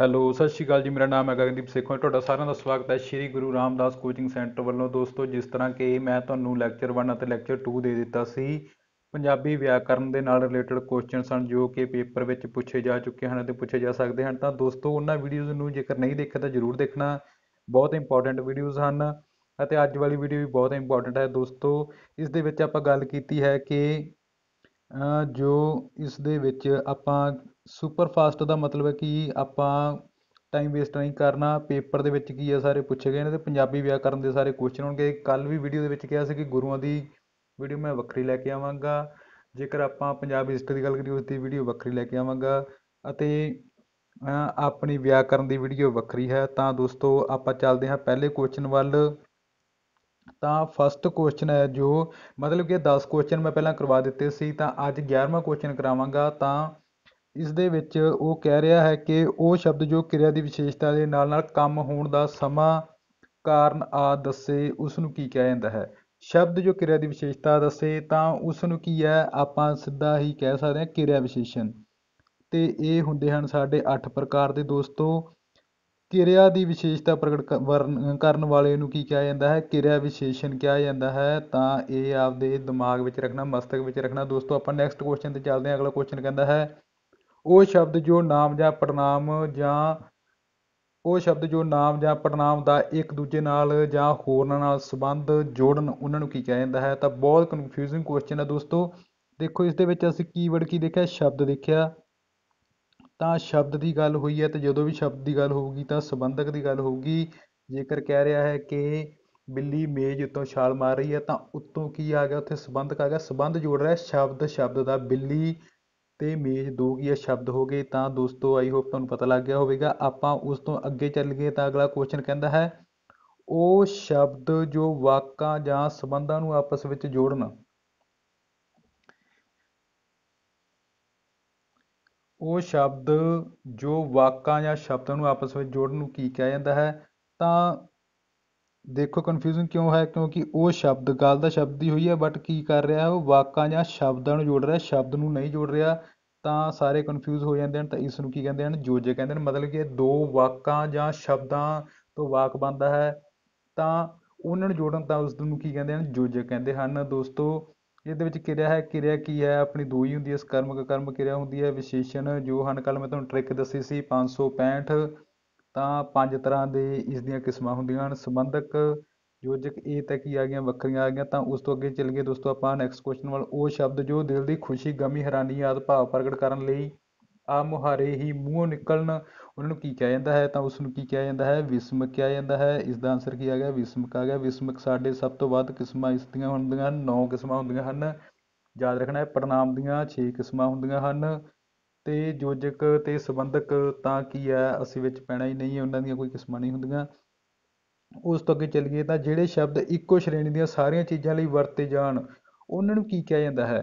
hello ਸਤਿ ਸ਼੍ਰੀ ਅਕਾਲ ਜੀ ਮੇਰਾ ਨਾਮ ਹੈ ਗਗਨਦੀਪ ਸੇਖੋਂ ਤੁਹਾਡਾ ਸਾਰਿਆਂ ਦਾ ਸਵਾਗਤ ਹੈ ਸ਼੍ਰੀ ਗੁਰੂ ਰਾਮਦਾਸ ਕੋਚਿੰਗ ਸੈਂਟਰ ਵੱਲੋਂ ਦੋਸਤੋ ਜਿਸ ਤਰ੍ਹਾਂ ਕਿ ਮੈਂ ਤੁਹਾਨੂੰ ਲੈਕਚਰ 1 ਅਤੇ ਲੈਕਚਰ 2 ਦੇ ਦਿੱਤਾ ਸੀ ਪੰਜਾਬੀ ਵਿਆਕਰਨ ਦੇ ਨਾਲ ਰਿਲੇਟਡ ਕੁਐਸਚਨ ਸਨ ਜੋ ਕਿ ਪੇਪਰ ਵਿੱਚ ਪੁੱਛੇ ਜਾ ਚੁੱਕੇ ਹਨ ਅਤੇ ਪੁੱਛੇ ਜਾ ਸਕਦੇ ਹਨ ਤਾਂ ਦੋਸਤੋ ਉਹਨਾਂ ਵੀਡੀਓਜ਼ ਨੂੰ ਜੇਕਰ ਨਹੀਂ ਦੇਖਿਆ ਤਾਂ ਜ਼ਰੂਰ ਦੇਖਣਾ ਬਹੁਤ ਇੰਪੋਰਟੈਂਟ ਵੀਡੀਓਜ਼ ਹਨ ਅਤੇ ਅੱਜ ਵਾਲੀ ਵੀਡੀਓ ਵੀ ਬਹੁਤ ਇੰਪੋਰਟੈਂਟ ਹੈ ਦੋਸਤੋ ਇਸ ਦੇ ਵਿੱਚ ਆਪਾਂ ਗੱਲ ਕੀਤੀ ਹੈ ਕਿ ਜੋ ਇਸ ਦੇ ਵਿੱਚ ਆਪਾਂ ਸੁਪਰ ਫਾਸਟ ਦਾ ਮਤਲਬ ਹੈ ਕਿ ਆਪਾਂ ਟਾਈਮ ਵੇਸਟ ਨਹੀਂ ਕਰਨਾ ਪੇਪਰ ਦੇ ਵਿੱਚ ਕੀ ਆ ਸਾਰੇ ਪੁੱਛੇ ਗਏ ਨੇ ਅਤੇ ਪੰਜਾਬੀ ਵਿਆਕਰਨ ਦੇ ਸਾਰੇ ਕੁਸ਼ਚਨ ਹੋਣਗੇ ਕੱਲ੍ਹ ਵੀ ਵੀਡੀਓ ਦੇ ਵਿੱਚ ਕਿਹਾ ਸੀ ਕਿ ਗੁਰੂਆਂ ਦੀ ਵੀਡੀਓ ਮੈਂ ਵੱਖਰੀ ਲੈ ਕੇ ਆਵਾਂਗਾ ਜੇਕਰ ਆਪਾਂ ਪੰਜਾਬ ਹਿਸਟਰੀ ਦੀ ਗੱਲ ਕਰੀਏ ਉਸ ਦੀ ਵੀਡੀਓ ਵੱਖਰੀ ਲੈ ਕੇ ਆਵਾਂਗਾ ਅਤੇ ਆਪਣੀ ਵਿਆਕਰਨ ਦੀ ਵੀਡੀਓ ਵੱਖਰੀ ਹੈ ਤਾਂ ਦੋਸਤੋ ਆਪਾਂ ਚੱਲਦੇ ਹਾਂ ਪਹਿਲੇ ਕੁਸ਼ਚਨ ਵੱਲ ਤਾਂ ਫਸਟ ਕੁਐਸਚਨ ਹੈ ਜੋ ਮਤਲਬ ਕਿ 10 ਕੁਐਸਚਨ ਮੈਂ ਪਹਿਲਾਂ ਕਰਵਾ ਦਿੱਤੇ ਸੀ ਤਾਂ ਅੱਜ 11ਵਾਂ ਕੁਐਸਚਨ ਕਰਾਵਾਂਗਾ ਤਾਂ ਇਸ ਦੇ ਵਿੱਚ ਉਹ ਕਹਿ ਰਿਹਾ ਹੈ ਕਿ ਉਹ ਸ਼ਬਦ ਜੋ ਕਿਰਿਆ ਦੀ ਵਿਸ਼ੇਸ਼ਤਾ ਦੇ ਨਾਲ ਨਾਲ ਕੰਮ ਹੋਣ ਦਾ ਸਮਾਂ ਕਾਰਨ ਆਦਿ ਦੱਸੇ ਉਸ ਨੂੰ ਕੀ ਕਿਹਾ ਜਾਂਦਾ ਹੈ ਸ਼ਬਦ ਜੋ ਕਿਰਿਆ ਦੀ ਵਿਸ਼ੇਸ਼ਤਾ ਦੱਸੇ ਤਾਂ ਉਸ ਨੂੰ ਕੀ ਹੈ ਆਪਾਂ ਸਿੱਧਾ ਹੀ ਕਹਿ ਸਕਦੇ ਹਾਂ ਕਿਰਿਆ ਵਿਸ਼ੇਸ਼ਣ ਤੇ ਇਹ ਹੁੰਦੇ ਹਨ ਸਾਡੇ 8 ਪ੍ਰਕਾਰ ਦੇ ਦੋਸਤੋ ਕਿਰਿਆ ਦੀ ਵਿਸ਼ੇਸ਼ਤਾ ਪ੍ਰਗਟ ਕਰਨ ਵਾਲੇ ਨੂੰ ਕੀ ਕਿਹਾ ਜਾਂਦਾ ਹੈ ਕਿਰਿਆ ਵਿਸ਼ੇਸ਼ਣ ਕਿਹਾ ਜਾਂਦਾ ਹੈ ਤਾਂ ਇਹ ਆਪਦੇ ਦਿਮਾਗ ਵਿੱਚ ਰੱਖਣਾ ਮਸਤਕ ਵਿੱਚ ਰੱਖਣਾ ਦੋਸਤੋ ਆਪਾਂ ਨੈਕਸਟ ਕੁਐਸਚਨ ਤੇ ਚੱਲਦੇ ਹਾਂ ਅਗਲਾ ਕੁਐਸਚਨ ਕਹਿੰਦਾ ਹੈ ਉਹ ਸ਼ਬਦ ਜੋ ਨਾਮ ਜਾਂ ਪੜਨਾਮ ਜਾਂ ਉਹ ਸ਼ਬਦ ਜੋ ਨਾਮ ਜਾਂ ਪੜਨਾਮ ਦਾ ਇੱਕ ਦੂਜੇ ਨਾਲ ਜਾਂ ਹੋਰਨਾਂ ਨਾਲ ਸੰਬੰਧ ਜੋੜਨ ਉਹਨਾਂ ਨੂੰ ਕੀ ਕਿਹਾ ਜਾਂਦਾ ਹੈ ਤਾਂ ਬਹੁਤ ਕਨਫਿਊਜ਼ਿੰਗ ਕੁਐਸਚਨ ਹੈ ਦੋਸਤੋ ਦੇਖੋ ਇਸ ਦੇ ਵਿੱਚ ਅਸੀਂ ਕੀਵਰਡ ਕੀ ਦੇਖਿਆ ਸ਼ਬਦ ਦੇਖਿਆ ਤਾਂ ਸ਼ਬਦ ਦੀ ਗੱਲ ਹੋਈ ਹੈ ਤੇ ਜਦੋਂ ਵੀ ਸ਼ਬਦ ਦੀ ਗੱਲ ਹੋਊਗੀ ਤਾਂ ਸੰਬੰਧਕ ਦੀ ਗੱਲ ਹੋਊਗੀ ਜੇਕਰ ਕਹਿ ਰਿਹਾ ਹੈ ਕਿ ਬਿੱਲੀ ਮੇਜ਼ ਉੱਤੋਂ ਛਾਲ ਮਾਰ ਰਹੀ ਹੈ ਤਾਂ ਉੱਤੋਂ ਕੀ ਆ ਗਿਆ ਉੱਥੇ ਸੰਬੰਧਕ ਆ ਗਿਆ ਸੰਬੰਧ ਜੋੜ ਰਿਹਾ ਸ਼ਬਦ ਸ਼ਬਦ ਦਾ ਬਿੱਲੀ ਤੇ ਮੇਜ਼ ਦੋ ਕੀ ਆ ਸ਼ਬਦ ਹੋ ਗਏ ਤਾਂ ਦੋਸਤੋ ਆਈ ਹੋਪ ਤੁਹਾਨੂੰ ਪਤਾ ਲੱਗ ਗਿਆ ਹੋਵੇਗਾ ਆਪਾਂ ਉਸ ਤੋਂ ਅੱਗੇ ਚੱਲ ਗਏ ਤਾਂ ਅਗਲਾ ਕੁਐਸਚਨ ਕਹਿੰਦਾ ਹੈ ਉਹ ਸ਼ਬਦ ਜੋ ਵਾਕਾਂ ਜਾਂ ਸੰਬੰਧਾਂ ਨੂੰ ਆਪਸ ਵਿੱਚ ਜੋੜਨ ਉਹ ਸ਼ਬਦ ਜੋ ਵਾਕਾਂ ਜਾਂ ਸ਼ਬਦਾਂ ਨੂੰ ਆਪਸ ਵਿੱਚ ਜੋੜਨ ਨੂੰ ਕੀ ਕਿਹਾ ਜਾਂਦਾ ਹੈ ਤਾਂ ਦੇਖੋ ਕਨਫਿਊਜ਼ਨ ਕਿਉਂ ਹੈ ਕਿਉਂਕਿ ਉਹ ਸ਼ਬਦ ਗੱਲ ਦਾ ਸ਼ਬਦ ਹੀ ਹੋਈ ਹੈ ਬਟ ਕੀ ਕਰ ਰਿਹਾ ਉਹ ਵਾਕਾਂ ਜਾਂ ਸ਼ਬਦਾਂ ਨੂੰ ਜੋੜ ਰਿਹਾ ਸ਼ਬਦ ਨੂੰ ਨਹੀਂ ਜੋੜ ਰਿਹਾ ਤਾਂ ਸਾਰੇ ਕਨਫਿਊਜ਼ ਹੋ ਜਾਂਦੇ ਹਨ ਤਾਂ ਇਸ ਨੂੰ ਕੀ ਕਹਿੰਦੇ ਹਨ ਜੋਜੇ ਕਹਿੰਦੇ ਹਨ ਮਤਲਬ ਕਿ ਦੋ ਵਾਕਾਂ ਜਾਂ ਸ਼ਬਦਾਂ ਤੋਂ ਵਾਕ ਬਣਦਾ ਹੈ ਤਾਂ ਉਹਨਾਂ ਨੂੰ ਜੋੜਨ ਤਾਂ ਉਸ ਨੂੰ ਕੀ ਕਹਿੰਦੇ ਹਨ ਜੋਜੇ ਕਹਿੰਦੇ ਹਨ ਦੋਸਤੋ ਇਹਦੇ ਵਿੱਚ ਕਿਰਿਆ ਹੈ ਕਿਰਿਆ ਕੀ ਹੈ ਆਪਣੀ ਦੋ ਹੀ ਹੁੰਦੀ ਹੈ ਸਕਰਮਕ ਕਰਮ ਕਿਰਿਆ ਹੁੰਦੀ ਹੈ ਵਿਸ਼ੇਸ਼ਣ ਜੋ ਹਨ ਕੱਲ ਮੈਂ ਤੁਹਾਨੂੰ ਟ੍ਰਿਕ ਦੱਸੀ ਸੀ 565 ਤਾਂ ਪੰਜ ਤਰ੍ਹਾਂ ਦੇ ਇਸ ਦੀਆਂ ਕਿਸਮਾਂ ਹੁੰਦੀਆਂ ਹਨ ਸੰਬੰਧਕ ਯੋਜਕ ਇਹ ਤੱਕ ਹੀ ਆ ਗਈਆਂ ਵੱਖਰੀਆਂ ਆ ਗਈਆਂ ਤਾਂ ਉਸ ਤੋਂ ਅੱਗੇ ਚੱਲ ਗਏ ਦੋਸਤੋ ਆਪਾਂ ਨੈਕਸਟ ਕੁਐਸਚਨ ਵੱਲ ਉਹ ਸ਼ਬਦ ਜੋ ਦਿਲ ਦੀ ਖੁਸ਼ੀ ਗਮੀ ਹੈਰਾਨੀ ਆਦਿ ਭਾਵ ਪ੍ਰਗਟ ਕਰਨ ਲਈ ਆ ਮੁਹਾਰੇ ਹੀ ਮੂੰਹੋਂ ਨਿਕਲਣ ਉਹਨਾਂ ਨੂੰ ਕੀ ਕਿਹਾ ਜਾਂਦਾ ਹੈ ਤਾਂ ਉਸ ਨੂੰ ਕੀ ਕਿਹਾ ਜਾਂਦਾ ਹੈ ਵਿਸਮਕ ਕਿਹਾ ਜਾਂਦਾ ਹੈ ਇਸ ਦਾ ਆਨਸਰ ਕੀ ਆ ਗਿਆ ਵਿਸਮਕ ਆ ਗਿਆ ਵਿਸਮਕ ਸਾਡੇ ਸਭ ਤੋਂ ਵੱਧ ਕਿਸਮਾਂ ਇਸ ਦੀਆਂ ਹੁੰਦੀਆਂ ਹਨ 9 ਕਿਸਮਾਂ ਹੁੰਦੀਆਂ ਹਨ ਯਾਦ ਰੱਖਣਾ ਹੈ ਪ੍ਰਣਾਮ ਦੀਆਂ 6 ਕਿਸਮਾਂ ਹੁੰਦੀਆਂ ਹਨ ਤੇ ਯੋਜਕ ਤੇ ਸੰਬੰਧਕ ਤਾਂ ਕੀ ਹੈ ਅਸੀਂ ਵਿੱਚ ਪੈਣਾ ਹੀ ਨਹੀਂ ਉਹਨਾਂ ਦੀਆਂ ਕੋਈ ਕਿਸਮਾਂ ਨਹੀਂ ਹੁੰਦੀਆਂ ਉਸ ਤੋਂ ਅੱਗੇ ਚਲੀਏ ਤਾਂ ਜਿਹੜੇ ਸ਼ਬਦ ਇੱਕੋ ਸ਼੍ਰੇਣੀ ਦੀਆਂ ਸਾਰੀਆਂ ਚੀਜ਼ਾਂ ਲਈ ਵਰਤੇ ਜਾਣ ਉਹਨਾਂ ਨੂੰ ਕੀ ਕਿਹਾ ਜਾਂਦਾ ਹੈ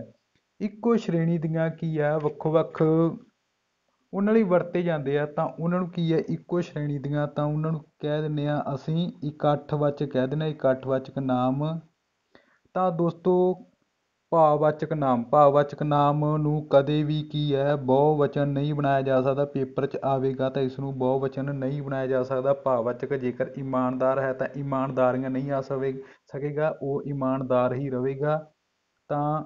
ਇੱਕੋ ਸ਼੍ਰੇਣੀ ਦੀਆਂ ਕੀ ਆ ਵੱਖੋ ਵੱਖ ਉਹਨਾਂ ਲਈ ਵਰਤੇ ਜਾਂਦੇ ਆ ਤਾਂ ਉਹਨਾਂ ਨੂੰ ਕੀ ਹੈ ਇੱਕੋ ਸ਼੍ਰੇਣੀ ਦੀਆਂ ਤਾਂ ਉਹਨਾਂ ਨੂੰ ਕਹਿ ਦਿੰਦੇ ਹਾਂ ਅਸੀਂ ਇਕੱਠ ਵਾਚਕ ਕਹਿ ਦਿੰਦੇ ਇਕੱਠ ਵਾਚਕ ਨਾਂਵ ਤਾਂ ਦੋਸਤੋ ਭਾਵਵਾਚਕ ਨਾਂਵ ਭਾਵਵਾਚਕ ਨਾਂਵ ਨੂੰ ਕਦੇ ਵੀ ਕੀ ਹੈ ਬਹੁਵਚਨ ਨਹੀਂ ਬਣਾਇਆ ਜਾ ਸਕਦਾ ਪੇਪਰ 'ਚ ਆਵੇਗਾ ਤਾਂ ਇਸ ਨੂੰ ਬਹੁਵਚਨ ਨਹੀਂ ਬਣਾਇਆ ਜਾ ਸਕਦਾ ਭਾਵਵਾਚਕ ਜੇਕਰ ਇਮਾਨਦਾਰ ਹੈ ਤਾਂ ਇਮਾਨਦਾਰੀਆਂ ਨਹੀਂ ਆ ਸਵੇ ਸਕੇਗਾ ਉਹ ਇਮਾਨਦਾਰ ਹੀ ਰਹੇਗਾ ਤਾਂ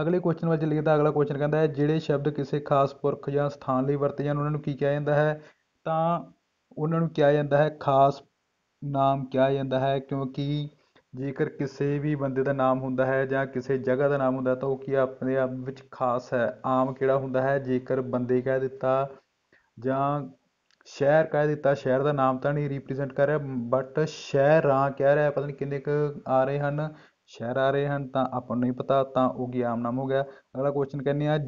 ਅਗਲੇ ਕੁਐਸਚਨ ਵੱਲ ਲਿਖਦਾ ਤਾਂ ਅਗਲਾ ਕੁਐਸਚਨ ਕਹਿੰਦਾ ਹੈ ਜਿਹੜੇ ਸ਼ਬਦ ਕਿਸੇ ਖਾਸ ਪੁਰਖ ਜਾਂ ਸਥਾਨ ਲਈ ਵਰਤੇ ਜਾਣ ਉਹਨਾਂ ਨੂੰ ਕੀ ਕਿਹਾ ਜਾਂਦਾ ਹੈ ਤਾਂ ਉਹਨਾਂ ਨੂੰ ਕਿਹਾ ਜਾਂਦਾ ਹੈ ਖਾਸ ਨਾਮ ਕਿਹਾ ਜਾਂਦਾ ਹੈ ਕਿਉਂਕਿ ਜੇਕਰ ਕਿਸੇ ਵੀ ਬੰਦੇ ਦਾ ਨਾਮ ਹੁੰਦਾ ਹੈ ਜਾਂ ਕਿਸੇ ਜਗ੍ਹਾ ਦਾ ਨਾਮ ਹੁੰਦਾ ਤਾਂ ਉਹ ਕੀ ਆਪਣੇ ਆਪ ਵਿੱਚ ਖਾਸ ਹੈ ਆਮ ਕਿਹੜਾ ਹੁੰਦਾ ਹੈ ਜੇਕਰ ਬੰਦੇ ਕਹਿ ਦਿੱਤਾ ਜਾਂ ਸ਼ਹਿਰ ਕਹਿ ਦਿੱਤਾ ਸ਼ਹਿਰ ਦਾ ਨਾਮ ਤਾਂ ਨਹੀਂ ਰੀਪ੍ਰਜੈਂਟ ਕਰ ਰਿਹਾ ਬਟ ਸ਼ਹਿਰਾਂ ਕਹਿ ਰਿਹਾ ਪਤਾ ਨਹੀਂ ਕਿੰਨੇ ਕੁ ਆ ਰਹੇ ਹਨ ਸ਼ਹਿਰ ਆ ਰਹੇ ਹਨ ਤਾਂ ਆਪਾਂ ਨੂੰ ਨਹੀਂ ਪਤਾ ਤਾਂ ਉਹ ਕੀ ਆਮ ਨਾਮ ਹੋ ਗਿਆ ਅਗਲਾ ਕੁਐਸਚਨ ਕਹਿੰਦੇ ਆ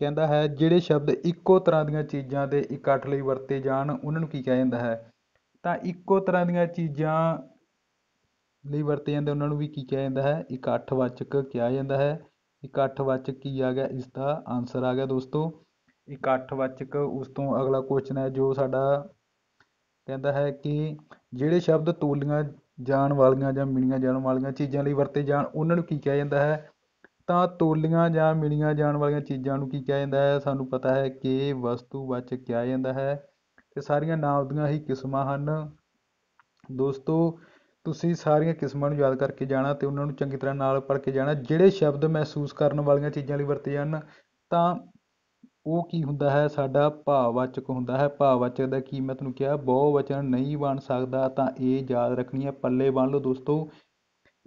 ਕਹਿੰਦਾ ਹੈ ਜਿਹੜੇ ਸ਼ਬਦ ਇੱਕੋ ਤਰ੍ਹਾਂ ਦੀਆਂ ਚੀਜ਼ਾਂ ਦੇ ਇਕੱਠ ਲਈ ਵਰਤੇ ਜਾਣ ਉਹਨਾਂ ਨੂੰ ਕੀ ਕਿਹਾ ਜਾਂਦਾ ਹੈ ਤਾਂ ਇੱਕੋ ਤਰ੍ਹਾਂ ਦੀਆਂ ਚੀਜ਼ਾਂ ਲਈ ਵਰਤੇ ਜਾਂਦੇ ਉਹਨਾਂ ਨੂੰ ਵੀ ਕੀ ਕਿਹਾ ਜਾਂਦਾ ਹੈ ਇਕੱਠਵਾਚਕ ਕਿਹਾ ਜਾਂਦਾ ਹੈ ਇਕੱਠਵਾਚਕ ਕੀ ਆ ਗਿਆ ਇਸਦਾ ਆਨਸਰ ਆ ਗਿਆ ਦੋਸਤੋ ਇਕੱਠਵਾਚਕ ਉਸ ਤੋਂ ਅਗਲਾ ਕੁਐਸਚਨ ਹੈ ਜੋ ਸਾਡਾ ਕਹਿੰਦਾ ਹੈ ਕਿ ਜਿਹੜੇ ਸ਼ਬਦ ਤੋਲੀਆਂ ਜਾਣ ਵਾਲੀਆਂ ਜਾਂ ਮਿਣੀਆਂ ਜਾਣ ਵਾਲੀਆਂ ਚੀਜ਼ਾਂ ਲਈ ਵਰਤੇ ਜਾਣ ਉਹਨਾਂ ਨੂੰ ਕੀ ਕਿਹਾ ਜਾਂਦਾ ਹੈ ਤਾਂ ਤੋਲੀਆਂ ਜਾਂ ਮਿਣੀਆਂ ਜਾਣ ਵਾਲੀਆਂ ਚੀਜ਼ਾਂ ਨੂੰ ਕੀ ਕਿਹਾ ਜਾਂਦਾ ਹੈ ਸਾਨੂੰ ਪਤਾ ਹੈ ਕਿ ਵਸਤੂਵਾਚਕ ਕਿਹਾ ਜਾਂਦਾ ਹੈ ਤੇ ਸਾਰੀਆਂ ਨਾਂਵ ਦੀਆਂ ਹੀ ਕਿਸਮਾਂ ਹਨ ਦੋਸਤੋ ਤੁਸੀਂ ਸਾਰੀਆਂ ਕਿਸਮਾਂ ਨੂੰ ਯਾਦ ਕਰਕੇ ਜਾਣਾ ਅਤੇ ਉਹਨਾਂ ਨੂੰ ਚੰਗੀ ਤਰ੍ਹਾਂ ਨਾਲ ਪੜ੍ਹ ਕੇ ਜਾਣਾ ਜਿਹੜੇ ਸ਼ਬਦ ਮਹਿਸੂਸ ਕਰਨ ਵਾਲੀਆਂ ਚੀਜ਼ਾਂ ਲਈ ਵਰਤੇ ਜਾਣ ਤਾਂ ਉਹ ਕੀ ਹੁੰਦਾ ਹੈ ਸਾਡਾ ਭਾਵਵਾਚਕ ਹੁੰਦਾ ਹੈ ਭਾਵਵਾਚਕ ਦਾ ਕੀ ਮੈਂ ਤੁਹਾਨੂੰ ਕਿਹਾ ਬਹੁਵਚਨ ਨਹੀਂ ਬਣ ਸਕਦਾ ਤਾਂ ਇਹ ਯਾਦ ਰੱਖਣੀ ਹੈ ਪੱਲੇ ਬੰਨ ਲਓ ਦੋਸਤੋ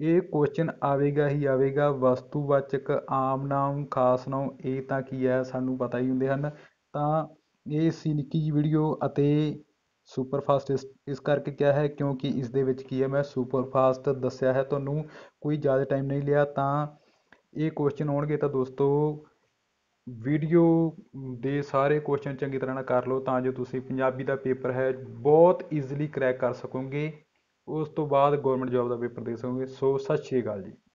ਇਹ ਕੁਐਸਚਨ ਆਵੇਗਾ ਹੀ ਆਵੇਗਾ ਵਸਤੂਵਾਚਕ ਆਮ ਨਾਮ ਖਾਸ ਨਾਮ ਇਹ ਤਾਂ ਕੀ ਹੈ ਸਾਨੂੰ ਪਤਾ ਹੀ ਹੁੰਦੇ ਹਨ ਤਾਂ ਇਹ ਸੀ ਨਿੱਕੀ ਜੀ ਵੀਡੀਓ ਅਤੇ ਫਾਸਟ ਇਸ ਇਸ ਕਰਕੇ ਕਿਹਾ ਹੈ ਕਿਉਂਕਿ ਇਸ ਦੇ ਵਿੱਚ ਕੀ ਹੈ ਮੈਂ ਫਾਸਟ ਦੱਸਿਆ ਹੈ ਤੁਹਾਨੂੰ ਕੋਈ ਜ਼ਿਆਦਾ ਟਾਈਮ ਨਹੀਂ ਲਿਆ ਤਾਂ ਇਹ ਕੁਐਸਚਨ ਆਉਣਗੇ ਤਾਂ ਦੋਸਤੋ ਵੀਡੀਓ ਦੇ ਸਾਰੇ ਕੁਐਸਚਨ ਚੰਗੀ ਤਰ੍ਹਾਂ ਨਾਲ ਕਰ ਲਓ ਤਾਂ ਜੋ ਤੁਸੀਂ ਪੰਜਾਬੀ ਦਾ ਪੇਪਰ ਹੈ ਬਹੁਤ ਈਜ਼ੀਲੀ ਕਰੈਕ ਕਰ ਸਕੋਗੇ ਉਸ ਤੋਂ ਬਾਅਦ ਗਵਰਨਮੈਂਟ ਜੌਬ ਦਾ ਪੇਪਰ ਦੇ ਸਕੋਗੇ ਸੋ ਸਤਿ ਸ਼੍ਰੀ ਅਕਾਲ ਜੀ